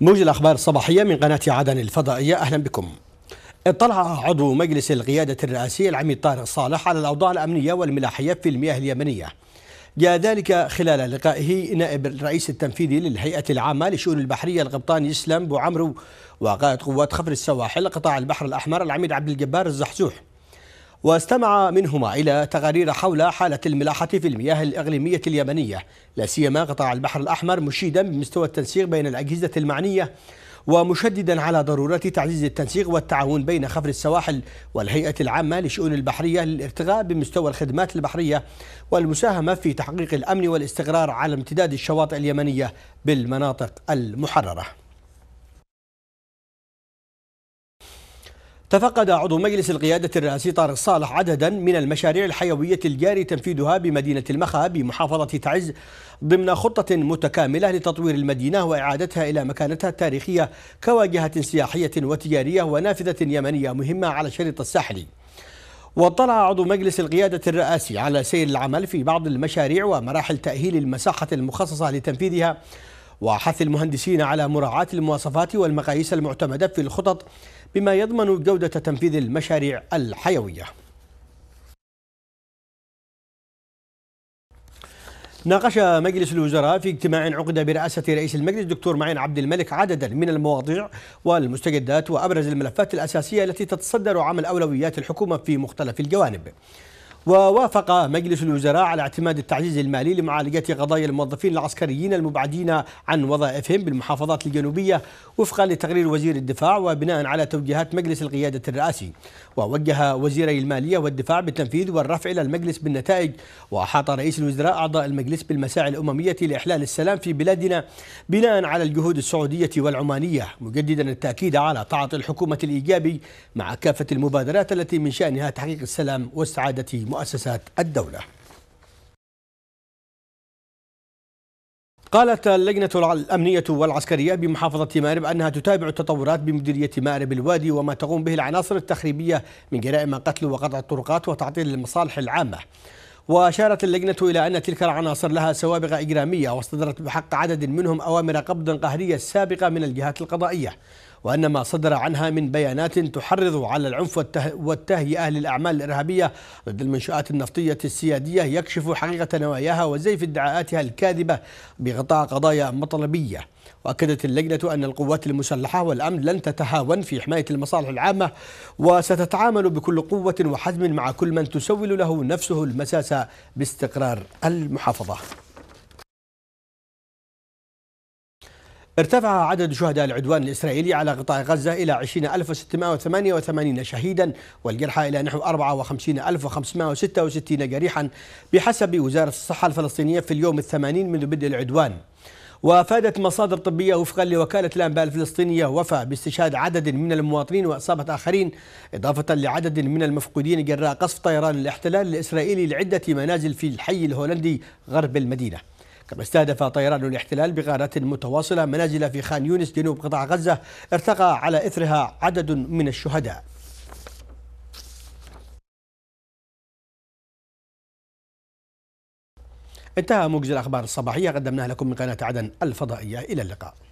موجز الأخبار الصباحية من قناة عدن الفضائية أهلا بكم اطلع عضو مجلس القيادة الرئاسي العميد طارق صالح على الأوضاع الأمنية والملاحية في المياه اليمنية جاء ذلك خلال لقائه نائب الرئيس التنفيذي للهيئة العامة لشؤون البحرية القبطان يسلم بو عمرو وقائد قوات خفر السواحل قطاع البحر الأحمر العميد عبد الجبار الزحزوح واستمع منهما إلى تقارير حول حالة الملاحة في المياه الإقليمية اليمنية لا سيما قطاع البحر الأحمر مشيدا بمستوى التنسيق بين الأجهزة المعنية ومشددا على ضرورة تعزيز التنسيق والتعاون بين خفر السواحل والهيئة العامة لشؤون البحرية للارتقاء بمستوى الخدمات البحرية والمساهمة في تحقيق الأمن والاستقرار على امتداد الشواطئ اليمنية بالمناطق المحررة تفقد عضو مجلس القيادة الرئاسي طارق صالح عددا من المشاريع الحيوية الجاري تنفيذها بمدينة المخا بمحافظة تعز ضمن خطة متكاملة لتطوير المدينة وإعادتها إلى مكانتها التاريخية كواجهة سياحية وتجارية ونافذة يمنية مهمة على الشريط الساحلي واطلع عضو مجلس القيادة الرئاسي على سير العمل في بعض المشاريع ومراحل تأهيل المساحة المخصصة لتنفيذها وحث المهندسين على مراعاة المواصفات والمقاييس المعتمدة في الخطط بما يضمن جودة تنفيذ المشاريع الحيوية ناقش مجلس الوزراء في اجتماع عقد برئاسة رئيس المجلس دكتور معين عبد الملك عددا من المواضيع والمستجدات وأبرز الملفات الأساسية التي تتصدر عمل أولويات الحكومة في مختلف الجوانب ووافق مجلس الوزراء على اعتماد التعزيز المالي لمعالجة قضايا الموظفين العسكريين المبعدين عن وظائفهم بالمحافظات الجنوبية وفقا لتقرير وزير الدفاع وبناء على توجيهات مجلس القيادة الرئاسي ووجه وزيري المالية والدفاع بالتنفيذ والرفع إلى المجلس بالنتائج وأحاط رئيس الوزراء أعضاء المجلس بالمساعي الأممية لإحلال السلام في بلادنا بناء على الجهود السعودية والعمانية مجددا التأكيد على تعاطي الحكومة الإيجابي مع كافة المبادرات التي من شأنها تحقيق السلام والسعادة مؤسسات الدولة قالت اللجنة الأمنية والعسكرية بمحافظة مأرب أنها تتابع التطورات بمديرية مأرب الوادي وما تقوم به العناصر التخريبية من جرائم قتل وقطع الطرقات وتعطيل المصالح العامة وأشارت اللجنة إلى أن تلك العناصر لها سوابق إجرامية واصطدرت بحق عدد منهم أوامر قبض قهرية سابقة من الجهات القضائية وأن ما صدر عنها من بيانات تحرض على العنف والتهيئة للأعمال الإرهابية ضد المنشآت النفطية السيادية يكشف حقيقة نواياها وزيف ادعاءاتها الكاذبة بغطاء قضايا مطلبية وأكدت اللجنة أن القوات المسلحة والأمن لن تتهاون في حماية المصالح العامة وستتعامل بكل قوة وحزم مع كل من تسول له نفسه المساس باستقرار المحافظة ارتفع عدد شهداء العدوان الإسرائيلي على قطاع غزة إلى 20688 شهيدا والجرحى إلى نحو 54566 جريحا بحسب وزارة الصحة الفلسطينية في اليوم الثمانين منذ بدء العدوان وافادت مصادر طبيه وفقا لوكاله الانباء الفلسطينيه وفى باستشهاد عدد من المواطنين واصابه اخرين اضافه لعدد من المفقودين جراء قصف طيران الاحتلال الاسرائيلي لعده منازل في الحي الهولندي غرب المدينه. كما استهدف طيران الاحتلال بغارات متواصله منازل في خان يونس جنوب قطاع غزه ارتقى على اثرها عدد من الشهداء. انتهى موجز الأخبار الصباحية قدمناها لكم من قناة عدن الفضائية إلى اللقاء